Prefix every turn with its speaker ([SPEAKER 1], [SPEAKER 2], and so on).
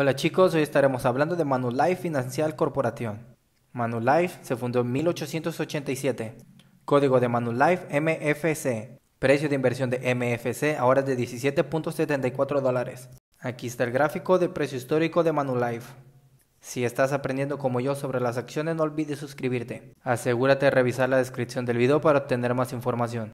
[SPEAKER 1] Hola chicos, hoy estaremos hablando de Manulife Financial Corporation. Manulife se fundó en 1887. Código de Manulife MFC. Precio de inversión de MFC ahora es de 17.74 dólares. Aquí está el gráfico de precio histórico de Manulife. Si estás aprendiendo como yo sobre las acciones no olvides suscribirte. Asegúrate de revisar la descripción del video para obtener más información.